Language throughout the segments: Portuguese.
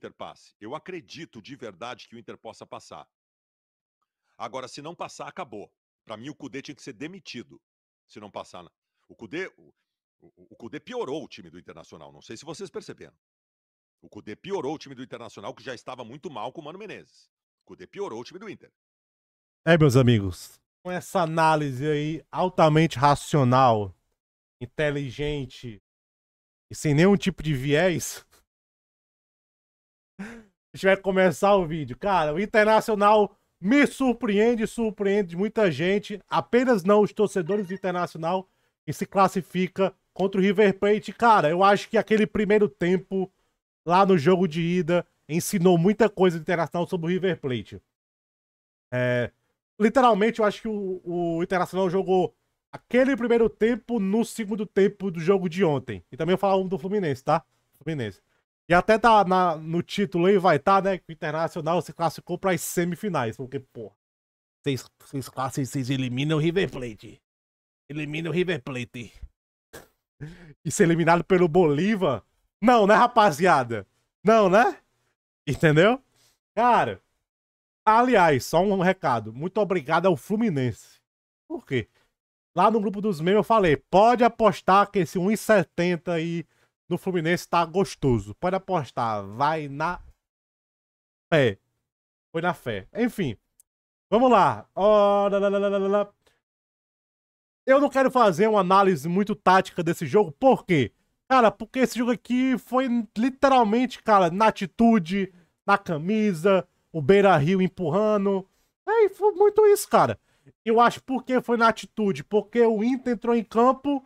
Inter passe. Eu acredito de verdade que o Inter possa passar. Agora, se não passar, acabou. Para mim, o Cudê tinha que ser demitido. Se não passar. O Cudê, o, o, o Cudê piorou o time do Internacional. Não sei se vocês perceberam. O Cudê piorou o time do Internacional, que já estava muito mal com o Mano Menezes. O Cudê piorou o time do Inter. É, meus amigos, com essa análise aí altamente racional, inteligente e sem nenhum tipo de viés, a gente vai começar o vídeo. Cara, o Internacional me surpreende, surpreende muita gente, apenas não os torcedores do Internacional, que se classifica contra o River Plate. Cara, eu acho que aquele primeiro tempo lá no jogo de ida ensinou muita coisa do Internacional sobre o River Plate. É, literalmente, eu acho que o, o Internacional jogou aquele primeiro tempo no segundo tempo do jogo de ontem. E também eu falo do Fluminense, tá? Fluminense. E até tá na, no título aí vai estar, tá, né? Que o Internacional se classificou para as semifinais. Porque, pô, vocês, vocês classem, vocês eliminam o River Plate. Elimina o River Plate. e ser eliminado pelo Bolívar? Não, né, rapaziada? Não, né? Entendeu? Cara, aliás, só um recado. Muito obrigado ao Fluminense. Por quê? Lá no grupo dos meus eu falei, pode apostar que esse 1,70 e no Fluminense tá gostoso. Pode apostar, vai na fé. Foi na fé. Enfim, vamos lá. Oh, lá, lá, lá Eu não quero fazer uma análise muito tática desse jogo, por quê? Cara, porque esse jogo aqui foi literalmente, cara, na atitude, na camisa, o Beira Rio empurrando. É, foi muito isso, cara. Eu acho porque foi na atitude, porque o Inter entrou em campo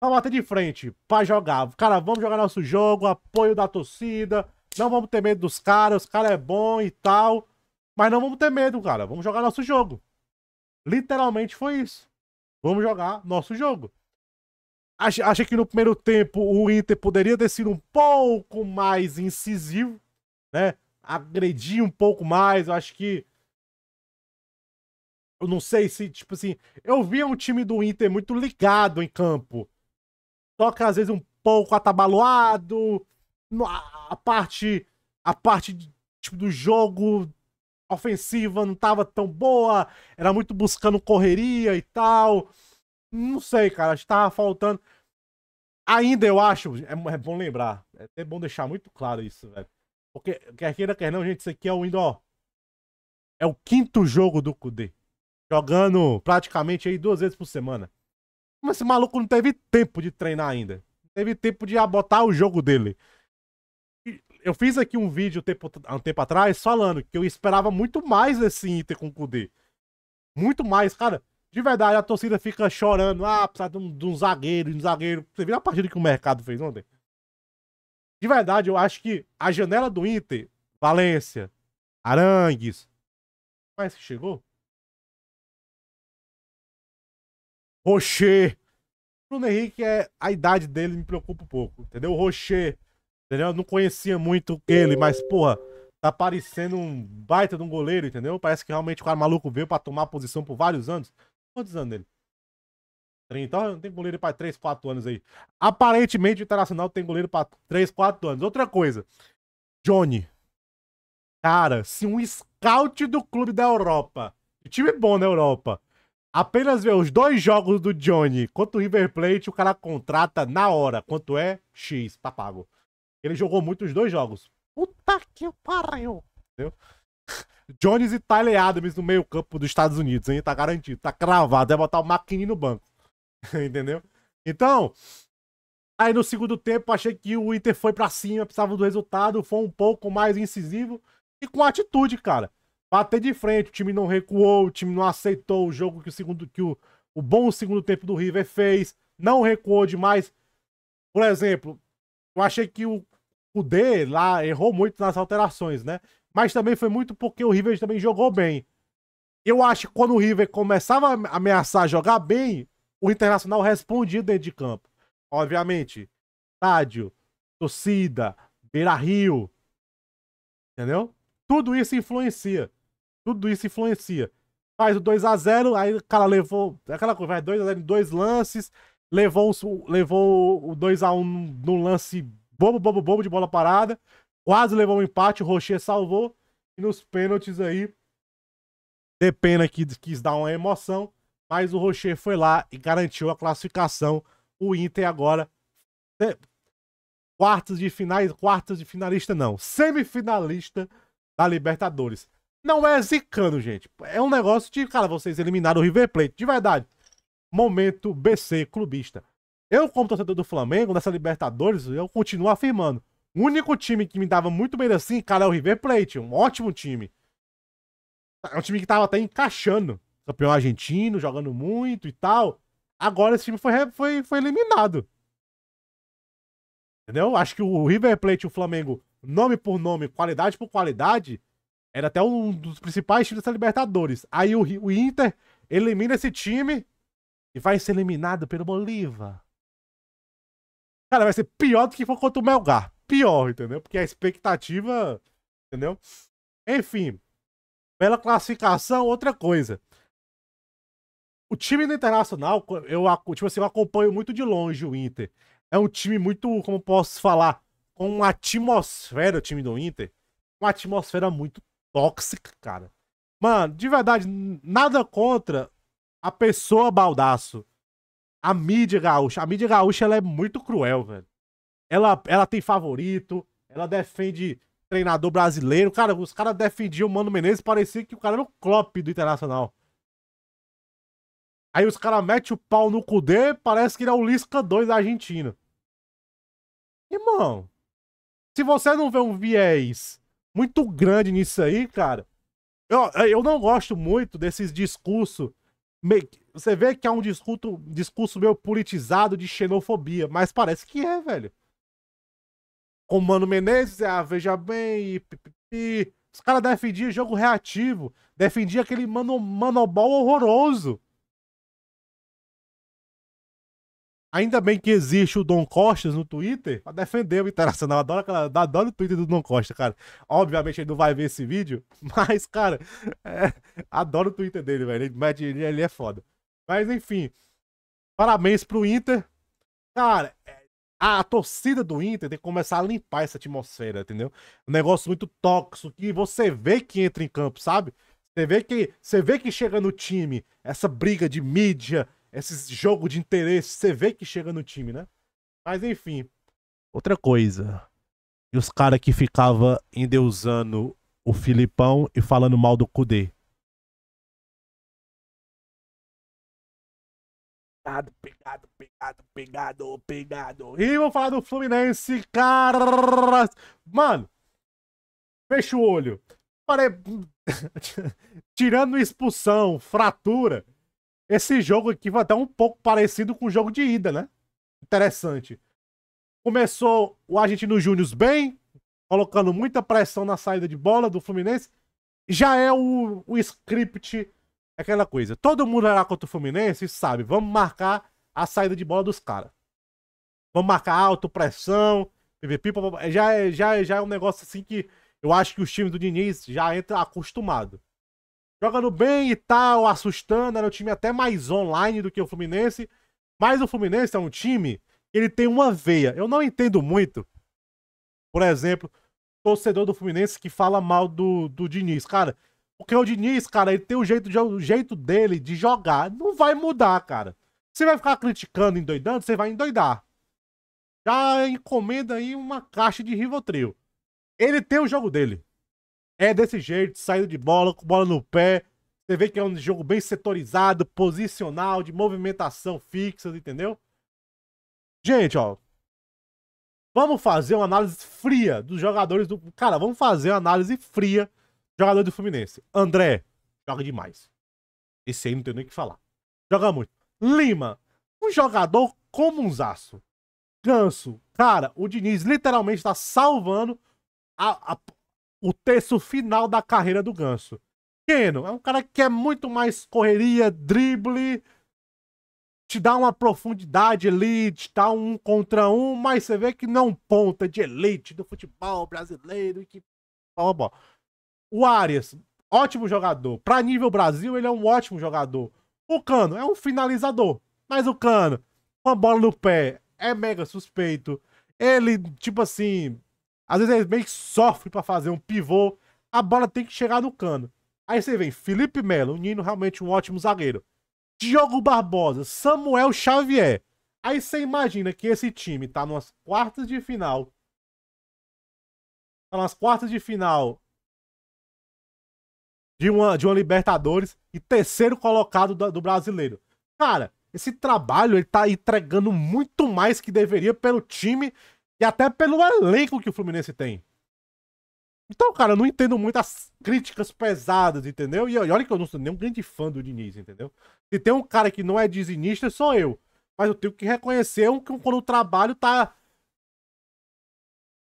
Vamos bater de frente pra jogar. Cara, vamos jogar nosso jogo, apoio da torcida. Não vamos ter medo dos caras, os caras é bom e tal. Mas não vamos ter medo, cara. Vamos jogar nosso jogo. Literalmente foi isso. Vamos jogar nosso jogo. Achei que no primeiro tempo o Inter poderia ter sido um pouco mais incisivo, né? Agredir um pouco mais. Eu acho que. Eu não sei se, tipo assim. Eu via um time do Inter muito ligado em campo toca às vezes um pouco atabaloado a parte a parte tipo, do jogo ofensiva não tava tão boa, era muito buscando correria e tal. Não sei, cara, acho que faltando. Ainda eu acho, é, é bom lembrar, é, bom deixar muito claro isso, velho. Porque quer queira, quer não, gente, isso aqui é o Windows. É o quinto jogo do Kudê. Jogando praticamente aí duas vezes por semana. Mas esse maluco não teve tempo de treinar ainda. Não teve tempo de abotar o jogo dele. Eu fiz aqui um vídeo tempo, há um tempo atrás falando que eu esperava muito mais desse Inter com o Kudê. Muito mais, cara. De verdade, a torcida fica chorando. Ah, precisa de um, de um zagueiro, de um zagueiro. Você viu a partida que o mercado fez ontem? De verdade, eu acho que a janela do Inter, Valência, Arangues, mas chegou? Rocher. Bruno Henrique é a idade dele me preocupa um pouco, entendeu? Rocher, entendeu? Eu não conhecia muito ele, mas porra, tá parecendo um baita de um goleiro, entendeu? Parece que realmente o cara maluco veio para tomar posição por vários anos. Quantos anos ele? 30, então, não tem goleiro para 3, 4 anos aí. Aparentemente o Internacional tem goleiro para 3, 4 anos. Outra coisa. Johnny. Cara, se um scout do clube da Europa, o time bom na Europa, Apenas ver os dois jogos do Johnny quanto o River Plate, o cara contrata na hora. Quanto é? X, tá pago. Ele jogou muito os dois jogos. Puta que pariu! Entendeu? Jones e Tyler Adams no meio campo dos Estados Unidos, hein? Tá garantido, tá cravado. É botar o McKinney no banco. Entendeu? Então, aí no segundo tempo, achei que o Inter foi para cima, precisava do resultado, foi um pouco mais incisivo e com atitude, cara bater de frente. O time não recuou, o time não aceitou o jogo que o segundo que o, o bom segundo tempo do River fez, não recuou demais. Por exemplo, eu achei que o Kudê lá errou muito nas alterações, né? Mas também foi muito porque o River também jogou bem. Eu acho que quando o River começava a ameaçar jogar bem, o Internacional respondia dentro de campo. Obviamente, estádio, torcida, Beira Rio. Entendeu? Tudo isso influencia. Tudo isso influencia. Faz o 2 a 0 aí o cara levou. Aquela coisa, vai 2x0 em dois lances. Levou, levou o 2x1 num lance bobo, bobo, bobo de bola parada. Quase levou um empate, o Rocher salvou. E nos pênaltis aí. De pena que quis dar uma emoção. Mas o Rocher foi lá e garantiu a classificação. O Inter agora é, quartos de finais, quartos de finalista não, semifinalista da Libertadores. Não é zicando, gente. É um negócio de, cara, vocês eliminaram o River Plate, de verdade. Momento BC clubista. Eu, como torcedor do Flamengo, nessa Libertadores, eu continuo afirmando. O único time que me dava muito bem assim, cara, é o River Plate. Um ótimo time. É um time que tava até encaixando. Campeão argentino, jogando muito e tal. Agora esse time foi, foi, foi eliminado. Entendeu? Acho que o River Plate e o Flamengo, nome por nome, qualidade por qualidade, era até um dos principais times da Libertadores. Aí o, o Inter elimina esse time e vai ser eliminado pelo Bolívar. Cara, vai ser pior do que foi contra o Melgar. Pior, entendeu? Porque a expectativa. Entendeu? Enfim. Pela classificação, outra coisa. O time do Internacional, eu, tipo assim, eu acompanho muito de longe o Inter. É um time muito, como posso falar, com uma atmosfera, o time do Inter. Uma atmosfera muito tóxica, cara. Mano, de verdade, nada contra a pessoa baldaço. A mídia gaúcha. A mídia gaúcha ela é muito cruel, velho. Ela, ela tem favorito, ela defende treinador brasileiro. Cara, os caras defendiam o Mano Menezes, parecia que o cara era o Klopp do Internacional. Aí os caras metem o pau no Cudê, parece que ele é o Lisca 2 da Argentina. Irmão, se você não vê um viés muito grande nisso aí, cara. Eu, eu não gosto muito desses discursos. Você vê que é um discurso, discurso meio politizado de xenofobia, mas parece que é, velho. Com Mano Menezes, é, a ah, veja bem, e pipipi. Os caras defendiam jogo reativo, defendiam aquele mano, manobol horroroso. Ainda bem que existe o Dom Costas no Twitter pra defender o Internacional. Adoro, aquela, adoro o Twitter do Dom Costa, cara. Obviamente ele não vai ver esse vídeo, mas, cara, é, adoro o Twitter dele, velho. Ele, ele, ele é foda. Mas, enfim, parabéns pro Inter. Cara, a, é, a, torcida do Inter tem que começar a limpar essa atmosfera, entendeu? Um negócio muito tóxico que você vê que entra em campo, sabe? Você vê que, você vê que chega no time essa briga de mídia, esse jogo de interesse, você vê que chega no time, né? Mas enfim. Outra coisa. E os caras que ficava endeusando o Filipão e falando mal do Kudê. Pegado, pegado, pegado, pegado, pegado. E vou falar do Fluminense, cara. Mano, fecha o olho. Parei... Tirando expulsão, fratura. Esse jogo aqui vai dar um pouco parecido com o jogo de ida, né? Interessante. Começou o Argentino Júnior bem, colocando muita pressão na saída de bola do Fluminense. Já é o, o script, aquela coisa. Todo mundo era contra o Fluminense, sabe? Vamos marcar a saída de bola dos caras. Vamos marcar alto, pressão, PVP. Já é, já, é, já é um negócio assim que eu acho que os times do Diniz já entra acostumado jogando bem e tal, assustando. Era um time até mais online do que o Fluminense. Mas o Fluminense é um time que ele tem uma veia. Eu não entendo muito, por exemplo, torcedor do Fluminense que fala mal do, do Diniz. Cara, porque o Diniz, cara, ele tem o jeito, de, o jeito dele de jogar. Não vai mudar, cara. Você vai ficar criticando, endoidando, você vai endoidar. Já encomenda aí uma caixa de Rivotril. Ele tem o jogo dele é desse jeito, saindo de bola, com bola no pé. Você vê que é um jogo bem setorizado, posicional, de movimentação fixa, entendeu? Gente, ó. Vamos fazer uma análise fria dos jogadores do. Cara, vamos fazer uma análise fria do jogador do Fluminense. André, joga demais. Esse aí não tem nem o que falar. Joga muito. Lima, um jogador como um zaço. Ganso, cara, o Diniz literalmente tá salvando a, a, o terço final da carreira do Ganso. Keno é um cara que é muito mais correria, drible, te dá uma profundidade ali, te dá tá um contra um, mas você vê que não é ponta de elite do futebol brasileiro. Que... O Arias, ótimo jogador. Para nível Brasil, ele é um ótimo jogador. O Cano é um finalizador, mas o Cano, uma bola no pé, é mega suspeito. Ele, tipo assim, às vezes ele meio que sofre para fazer um pivô. A bola tem que chegar no cano. Aí você vem Felipe Melo, o Nino realmente um ótimo zagueiro. Diogo Barbosa, Samuel Xavier. Aí você imagina que esse time tá nas quartas de final. Tá nas quartas de final de uma, de uma Libertadores e terceiro colocado do, do brasileiro. Cara, esse trabalho ele tá entregando muito mais que deveria pelo time e até pelo elenco que o Fluminense tem. Então, cara, eu não entendo muito as críticas pesadas, entendeu? E olha que eu não sou nenhum grande fã do Diniz, entendeu? Se tem um cara que não é dizinista, sou eu. Mas eu tenho que reconhecer um, que quando o trabalho tá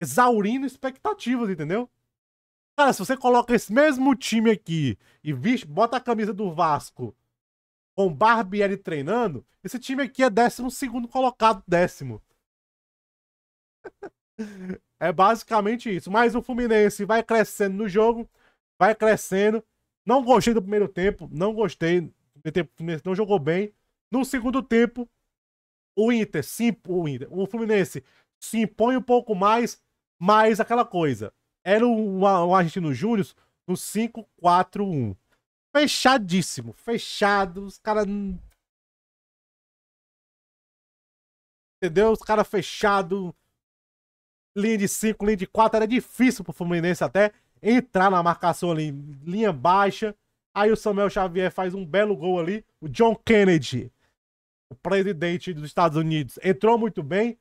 exaurindo expectativas, entendeu? Cara, se você coloca esse mesmo time aqui e vixe, bota a camisa do Vasco com o Barbieri treinando, esse time aqui é décimo segundo colocado, décimo é basicamente isso. Mas o Fluminense vai crescendo no jogo, vai crescendo. Não gostei do primeiro tempo, não gostei. O Fluminense não jogou bem. No segundo tempo, o Inter, sim, o, Inter, o Fluminense se impõe um pouco mais, mas aquela coisa. Era o um argentino Júnior no 5-4-1. Fechadíssimo, fechado. Os caras. Entendeu? Os caras fechados linha de 5, linha de 4, era difícil pro Fluminense até entrar na marcação ali, linha baixa. Aí o Samuel Xavier faz um belo gol ali. O John Kennedy, o presidente dos Estados Unidos, entrou muito bem.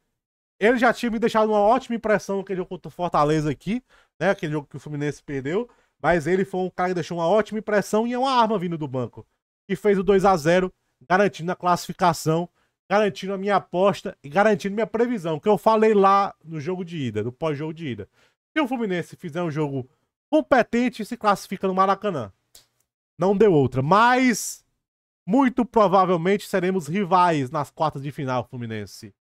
Ele já tinha me deixado uma ótima impressão naquele jogo contra o Fortaleza aqui, né? Aquele jogo que o Fluminense perdeu. Mas ele foi um cara que deixou uma ótima impressão e é uma arma vindo do banco. E fez o 2 a 0 garantindo a classificação garantindo a minha aposta e garantindo minha previsão, que eu falei lá no jogo de ida, no pós-jogo de ida. Se o Fluminense fizer um jogo competente, se classifica no Maracanã. Não deu outra, mas muito provavelmente seremos rivais nas quartas de final Fluminense.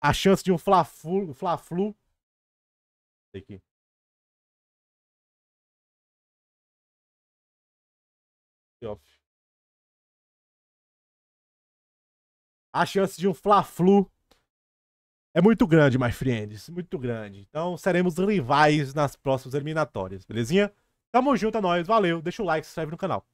A chance de um Fla-Flu, fla aqui. Playoff. a chance de um Fla-Flu é muito grande, my friends. Muito grande. Então seremos rivais nas próximas eliminatórias, belezinha? Tamo junto, é nóis. Valeu. Deixa o like, se inscreve no canal.